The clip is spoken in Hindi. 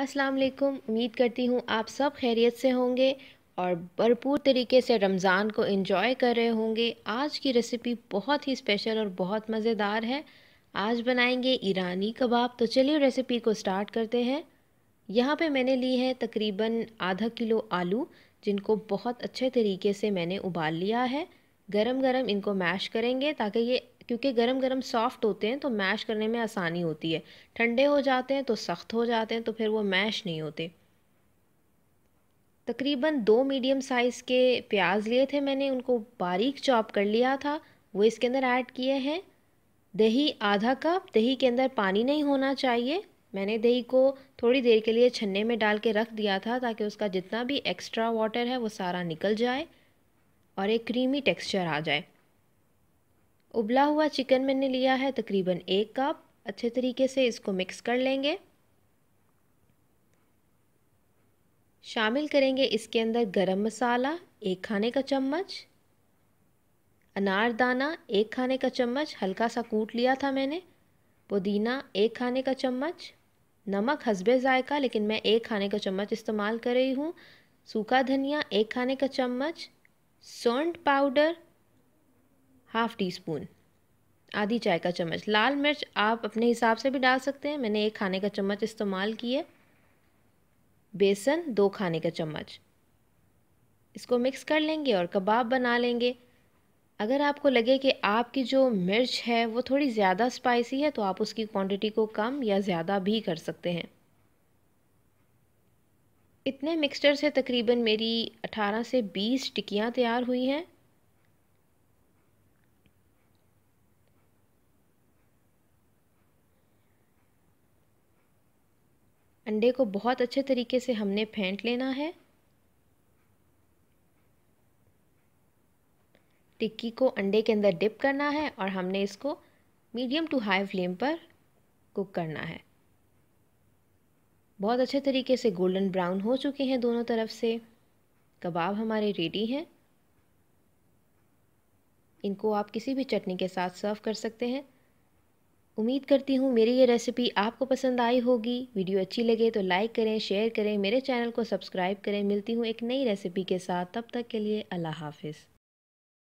अस्सलाम वालेकुम उम्मीद करती हूँ आप सब खैरियत से होंगे और भरपूर तरीके से रमज़ान को इन्जॉय कर रहे होंगे आज की रेसिपी बहुत ही स्पेशल और बहुत मज़ेदार है आज बनाएंगे ईरानी कबाब तो चलिए रेसिपी को स्टार्ट करते हैं यहाँ पे मैंने ली है तकरीबन आधा किलो आलू जिनको बहुत अच्छे तरीके से मैंने उबाल लिया है गरम गरम इनको मैश करेंगे ताकि ये क्योंकि गरम गरम सॉफ्ट होते हैं तो मैश करने में आसानी होती है ठंडे हो जाते हैं तो सख्त हो जाते हैं तो फिर वो मैश नहीं होते तकरीबन दो मीडियम साइज़ के प्याज लिए थे मैंने उनको बारीक चॉप कर लिया था वो इसके अंदर ऐड किए हैं दही आधा कप दही के अंदर पानी नहीं होना चाहिए मैंने दही को थोड़ी देर के लिए छन्ने में डाल के रख दिया था ताकि उसका जितना भी एक्स्ट्रा वाटर है वो सारा निकल जाए और एक क्रीमी टेक्सचर आ जाए उबला हुआ चिकन मैंने लिया है तकरीबन एक कप अच्छे तरीके से इसको मिक्स कर लेंगे शामिल करेंगे इसके अंदर गरम मसाला एक खाने का चम्मच अनारदाना एक खाने का चम्मच हल्का सा कूट लिया था मैंने पुदीना एक खाने का चम्मच नमक हसबे ज़ायका लेकिन मैं एक खाने का चम्मच इस्तेमाल कर रही हूँ सूखा धनिया एक खाने का चम्मच सोंट पाउडर हाफ टी स्पून आधी चाय का चम्मच लाल मिर्च आप अपने हिसाब से भी डाल सकते हैं मैंने एक खाने का चम्मच इस्तेमाल किया बेसन दो खाने का चम्मच इसको मिक्स कर लेंगे और कबाब बना लेंगे अगर आपको लगे कि आपकी जो मिर्च है वो थोड़ी ज़्यादा स्पाइसी है तो आप उसकी क्वांटिटी को कम या ज़्यादा भी कर सकते हैं इतने मिक्सचर से तकरीबन मेरी 18 से 20 टिकियाँ तैयार हुई हैं अंडे को बहुत अच्छे तरीके से हमने फेंट लेना है टिक्की को अंडे के अंदर डिप करना है और हमने इसको मीडियम टू हाई फ्लेम पर कुक करना है बहुत अच्छे तरीके से गोल्डन ब्राउन हो चुके हैं दोनों तरफ से कबाब हमारे रेडी हैं इनको आप किसी भी चटनी के साथ सर्व कर सकते हैं उम्मीद करती हूँ मेरी ये रेसिपी आपको पसंद आई होगी वीडियो अच्छी लगे तो लाइक करें शेयर करें मेरे चैनल को सब्सक्राइब करें मिलती हूँ एक नई रेसिपी के साथ तब तक के लिए अल्लाह हाफिज़